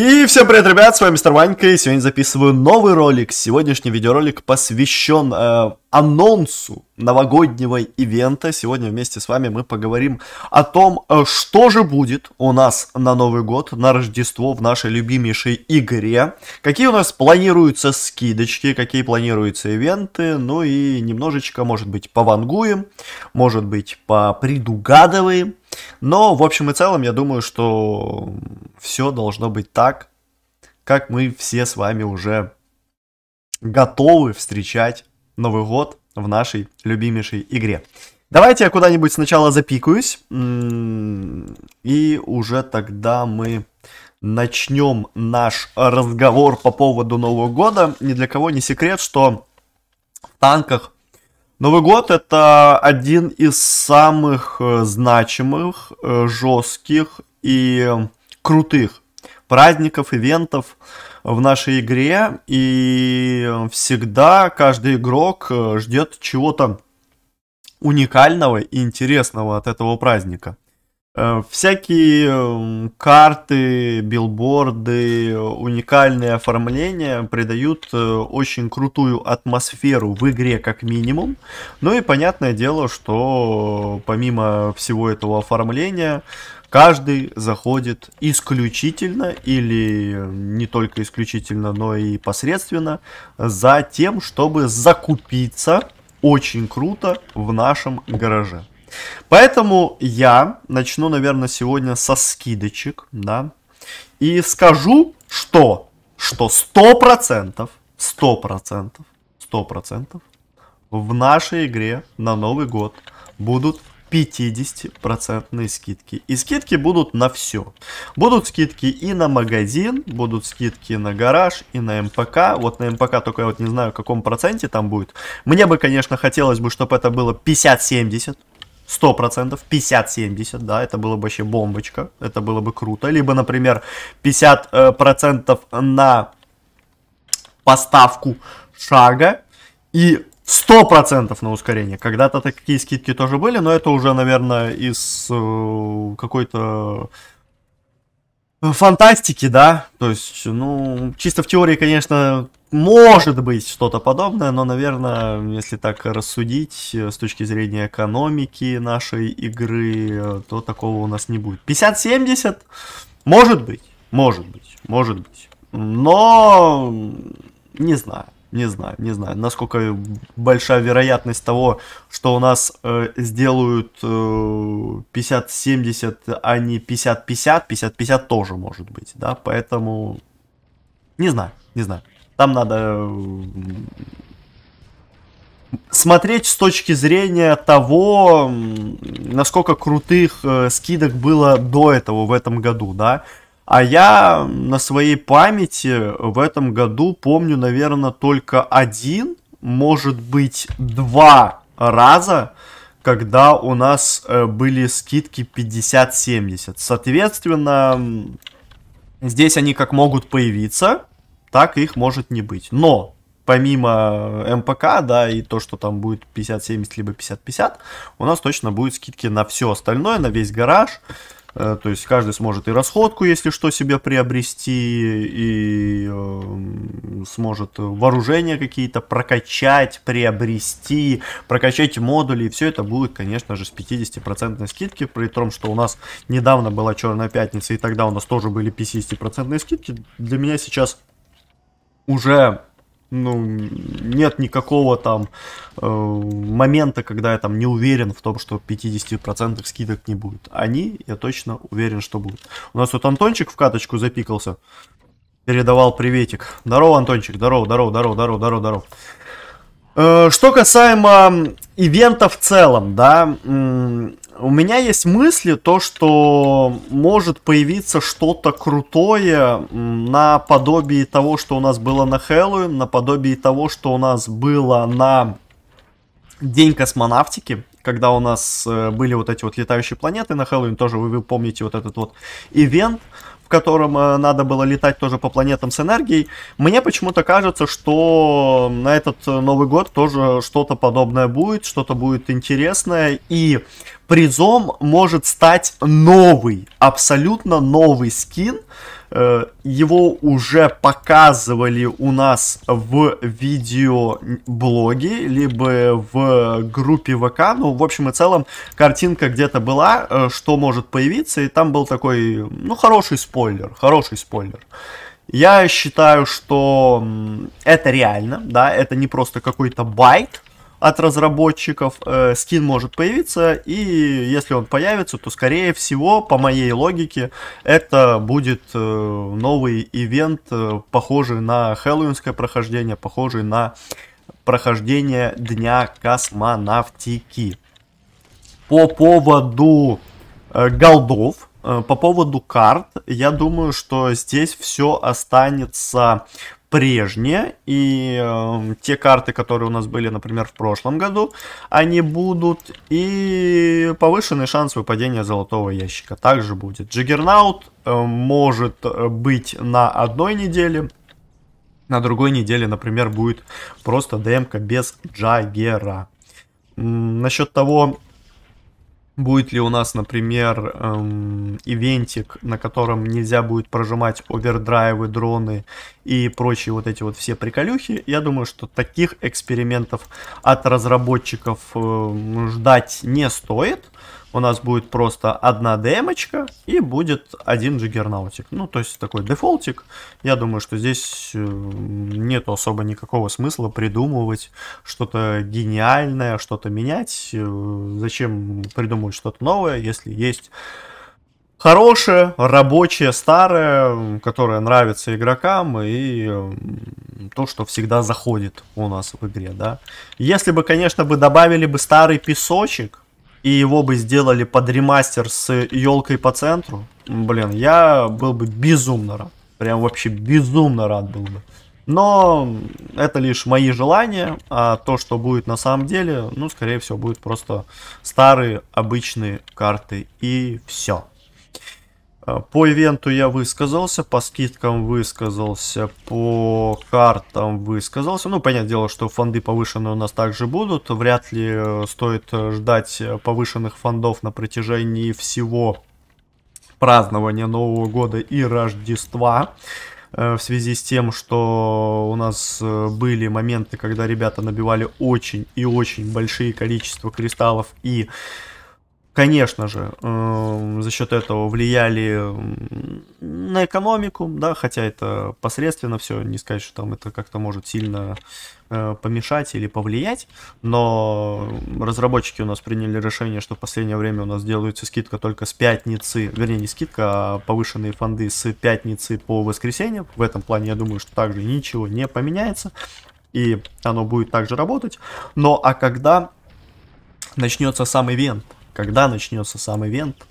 И всем привет, ребят, с вами Мистер Ванька, и сегодня записываю новый ролик. Сегодняшний видеоролик посвящен э, анонсу новогоднего ивента. Сегодня вместе с вами мы поговорим о том, э, что же будет у нас на Новый год, на Рождество, в нашей любимейшей игре, какие у нас планируются скидочки, какие планируются ивенты, ну и немножечко, может быть, повангуем, может быть, попредугадываем. Но, в общем и целом, я думаю, что все должно быть так, как мы все с вами уже готовы встречать Новый год в нашей любимейшей игре. Давайте я куда-нибудь сначала запикаюсь, и уже тогда мы начнем наш разговор по поводу Нового года. Ни для кого не секрет, что в танках Новый год это один из самых э, значимых, э, жестких и крутых праздников, ивентов в нашей игре. И всегда каждый игрок э, ждет чего-то уникального и интересного от этого праздника. Э, всякие эм, карты, билборды, уникальные оформления придают э, очень крутую атмосферу в игре как минимум. Ну и понятное дело, что помимо всего этого оформления, каждый заходит исключительно или не только исключительно, но и посредственно за тем, чтобы закупиться очень круто в нашем гараже. Поэтому я начну, наверное, сегодня со скидочек, да, и скажу, что, что 100%, 100%, 100% в нашей игре на Новый год будут 50% скидки. И скидки будут на все. Будут скидки и на магазин, будут скидки на гараж, и на МПК. Вот на МПК только я вот не знаю, в каком проценте там будет. Мне бы, конечно, хотелось бы, чтобы это было 50-70. 100%, 50-70, да, это было бы вообще бомбочка, это было бы круто. Либо, например, 50% э, на поставку шага и 100% на ускорение. Когда-то такие скидки тоже были, но это уже, наверное, из э, какой-то э, фантастики, да. То есть, ну, чисто в теории, конечно, может быть что-то подобное, но, наверное, если так рассудить э, с точки зрения экономики нашей игры, э, то такого у нас не будет. 50-70? Может быть, может быть, может быть. Но не знаю. Не знаю, не знаю, насколько большая вероятность того, что у нас э, сделают э, 50-70, а не 50-50. 50-50 тоже может быть, да, поэтому не знаю, не знаю. Там надо э, смотреть с точки зрения того, насколько крутых э, скидок было до этого в этом году, да. А я на своей памяти в этом году помню, наверное, только один, может быть, два раза, когда у нас э, были скидки 50-70. Соответственно, здесь они как могут появиться, так их может не быть. Но помимо э, МПК, да, и то, что там будет 50-70, либо 50-50, у нас точно будут скидки на все остальное, на весь гараж. Э, то есть каждый сможет и расходку, если что, себе приобрести, и э, сможет вооружения какие-то прокачать, приобрести, прокачать модули. И все это будет, конечно же, с 50% скидки, при том, что у нас недавно была Черная Пятница, и тогда у нас тоже были 50% скидки. Для меня сейчас уже ну, нет никакого там э, момента, когда я там не уверен в том, что 50% скидок не будет. Они, я точно уверен, что будут. У нас вот Антончик в каточку запикался. Передавал приветик. Здорово, Антончик, здорово, здорово, здорово, здорово, здорово, здорово. Э, что касаемо ивента в целом, да, у меня есть мысли, то, что может появиться что-то крутое на подобии того, что у нас было на Хэллоуин, на подобии того, что у нас было на День космонавтики, когда у нас э, были вот эти вот летающие планеты на Хэллоуин, тоже вы, вы помните вот этот вот ивент в котором э, надо было летать тоже по планетам с энергией. Мне почему-то кажется, что на этот э, Новый год тоже что-то подобное будет, что-то будет интересное. И призом может стать новый, абсолютно новый скин, Э, его уже показывали у нас в видеоблоге, либо в группе ВК. Ну, в общем и целом, картинка где-то была, э, что может появиться, и там был такой, ну, хороший спойлер, хороший спойлер. Я считаю, что это реально, да, это не просто какой-то байт, от разработчиков, э, скин может появиться, и если он появится, то скорее всего, по моей логике, это будет э, новый ивент, э, похожий на хэллоуинское прохождение, похожий на прохождение Дня космонавтики. По поводу э, голдов, э, по поводу карт, я думаю, что здесь все останется прежние, и э, те карты, которые у нас были, например, в прошлом году, они будут, и повышенный шанс выпадения золотого ящика также будет. Джиггернаут э, может э, быть на одной неделе, на другой неделе, например, будет просто демка без джаггера. Насчет того, Будет ли у нас, например, эм, ивентик, на котором нельзя будет прожимать овердрайвы, дроны и прочие вот эти вот все приколюхи? Я думаю, что таких экспериментов от разработчиков э, ждать не стоит у нас будет просто одна демочка и будет один джиггернаутик. Ну, то есть такой дефолтик. Я думаю, что здесь э, нет особо никакого смысла придумывать что-то гениальное, что-то менять. Э, зачем придумывать что-то новое, если есть хорошее, рабочее, старое, которое нравится игрокам и то, что всегда заходит у нас в игре, да. Если бы, конечно, бы добавили бы старый песочек, и его бы сделали под ремастер с елкой по центру, блин, я был бы безумно рад. Прям вообще безумно рад был бы. Но это лишь мои желания, а то, что будет на самом деле, ну, скорее всего, будет просто старые обычные карты и все. А, по ивенту я высказался, по скидкам высказался, по картам высказался. Ну, понятное дело, что фонды повышенные у нас также будут. Вряд ли э, стоит э, ждать э, повышенных фондов на протяжении всего празднования Нового года и Рождества в связи с тем, что у нас были моменты, когда ребята набивали очень и очень большие количество кристаллов и конечно же, э, за счет этого влияли на экономику, да, хотя это посредственно все, не сказать, что там это как-то может сильно э, помешать или повлиять, но разработчики у нас приняли решение, что в последнее время у нас делается скидка только с пятницы, вернее не скидка, а повышенные фонды с пятницы по воскресенье, в этом плане я думаю, что также ничего не поменяется, и оно будет также работать, но а когда начнется сам ивент, когда начнется сам ивент,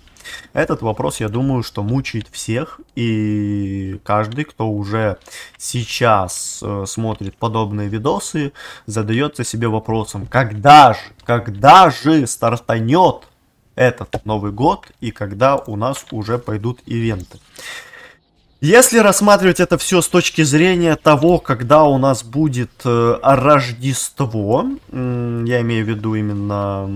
этот вопрос, я думаю, что мучает всех, и каждый, кто уже сейчас э, смотрит подобные видосы, задается себе вопросом, когда же, когда же стартанет этот Новый год, и когда у нас уже пойдут ивенты. Если рассматривать это все с точки зрения того, когда у нас будет э, Рождество, я имею в виду именно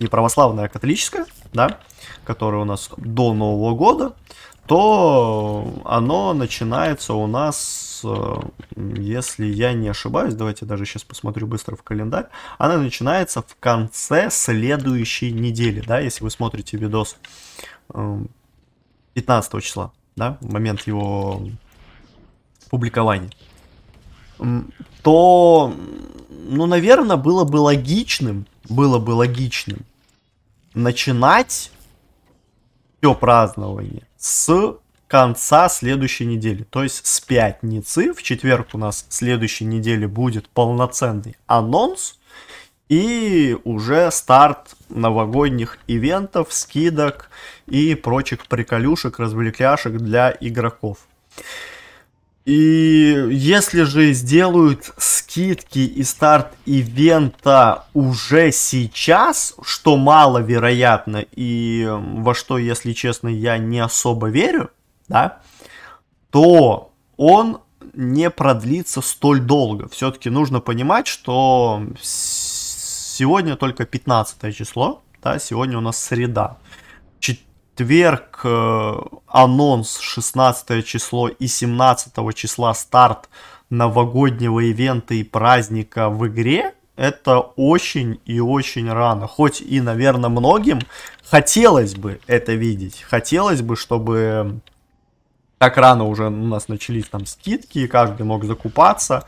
не православная, а католическая, да, которая у нас до Нового года, то оно начинается у нас, э, если я не ошибаюсь, давайте даже сейчас посмотрю быстро в календарь, она начинается в конце следующей недели, да, если вы смотрите видос 15 э, числа, да, в момент его публикования, то, ну, наверное, было бы логичным было бы логичным начинать все празднование с конца следующей недели, то есть с пятницы. В четверг у нас следующей недели будет полноценный анонс и уже старт новогодних ивентов, скидок и прочих приколюшек, развлекляшек для игроков. И если же сделают скидки и старт ивента уже сейчас, что маловероятно и во что, если честно, я не особо верю, да, то он не продлится столь долго. Все-таки нужно понимать, что сегодня только 15 число, да, сегодня у нас среда четверг э, анонс 16 число и 17 числа старт новогоднего ивента и праздника в игре, это очень и очень рано. Хоть и, наверное, многим хотелось бы это видеть. Хотелось бы, чтобы так рано уже у нас начались там скидки, и каждый мог закупаться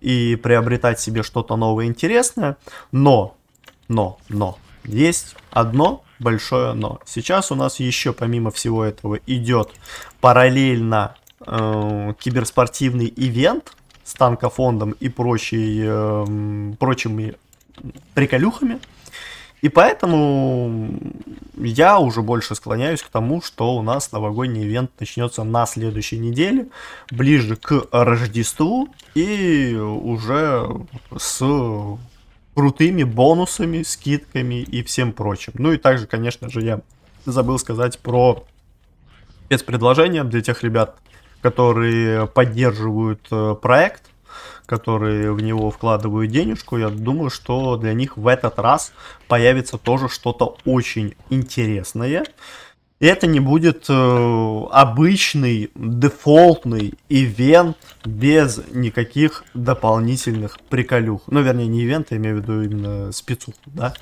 и приобретать себе что-то новое интересное. Но, но, но, есть одно большое но. Сейчас у нас еще помимо всего этого идет параллельно э, киберспортивный ивент с танкофондом и прочей, э, прочими приколюхами. И поэтому я уже больше склоняюсь к тому, что у нас новогодний ивент начнется на следующей неделе, ближе к Рождеству и уже с крутыми бонусами, скидками и всем прочим. Ну и также, конечно же, я забыл сказать про спецпредложение для тех ребят, которые поддерживают э, проект, которые в него вкладывают денежку. Я думаю, что для них в этот раз появится тоже что-то очень интересное это не будет э, обычный дефолтный ивент без никаких дополнительных приколюх. Ну, вернее, не ивент, я имею в виду именно спецуху, да.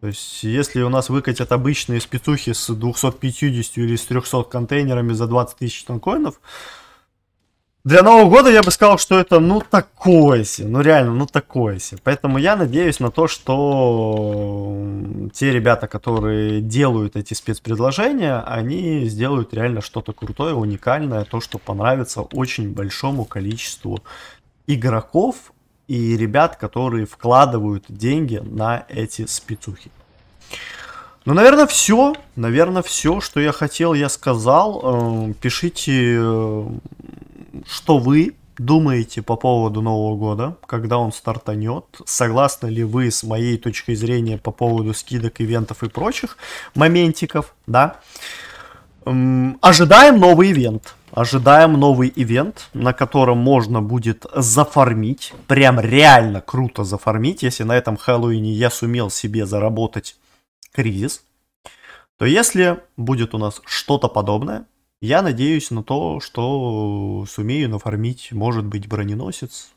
То есть, если у нас выкатят обычные спецухи с 250 или с 300 контейнерами за 20 тысяч танкоинов, для Нового года я бы сказал, что это ну такое себе, ну реально, ну такое себе. Поэтому я надеюсь на то, что те ребята, которые делают эти спецпредложения, они сделают реально что-то крутое, уникальное, то, что понравится очень большому количеству игроков и ребят, которые вкладывают деньги на эти спецухи. Ну, наверное, все. Наверное, все, что я хотел, я сказал. Эм, пишите э, что вы думаете по поводу Нового года, когда он стартанет, согласны ли вы с моей точкой зрения по поводу скидок, ивентов и прочих моментиков, да. Ожидаем новый ивент. Ожидаем новый ивент, на котором можно будет зафармить, прям реально круто зафармить, если на этом Хэллоуине я сумел себе заработать кризис, то если будет у нас что-то подобное, я надеюсь на то, что сумею нафармить, может быть, броненосец.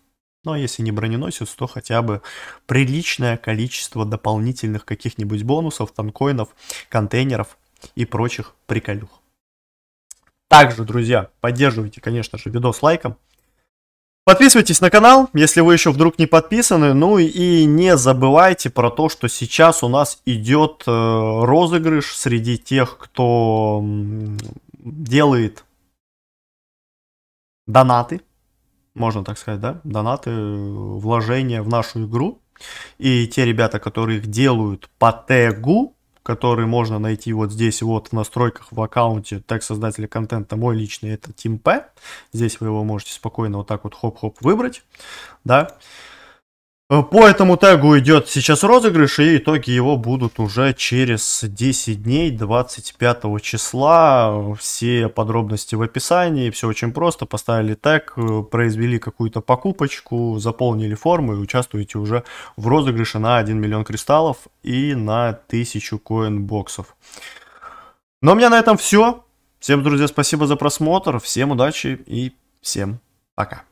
но если не броненосец, то хотя бы приличное количество дополнительных каких-нибудь бонусов, танкоинов, контейнеров и прочих приколюх. Также, друзья, поддерживайте, конечно же, видос лайком. Подписывайтесь на канал, если вы еще вдруг не подписаны. Ну и не забывайте про то, что сейчас у нас идет э, розыгрыш среди тех, кто делает донаты, можно так сказать, да, донаты, э, вложения в нашу игру. И те ребята, которые их делают по тегу, который можно найти вот здесь вот в настройках в аккаунте так создателя контента мой личный это Team P здесь вы его можете спокойно вот так вот хоп-хоп выбрать да Э, по этому тегу идет сейчас розыгрыш, и итоги его будут уже через 10 дней, 25 числа. Все подробности в описании, все очень просто. Поставили тег, э, произвели какую-то покупочку, заполнили форму и участвуете уже в розыгрыше на 1 миллион кристаллов и на 1000 коин-боксов. Но ну, а у меня на этом все. Всем, друзья, спасибо за просмотр, всем удачи и всем пока.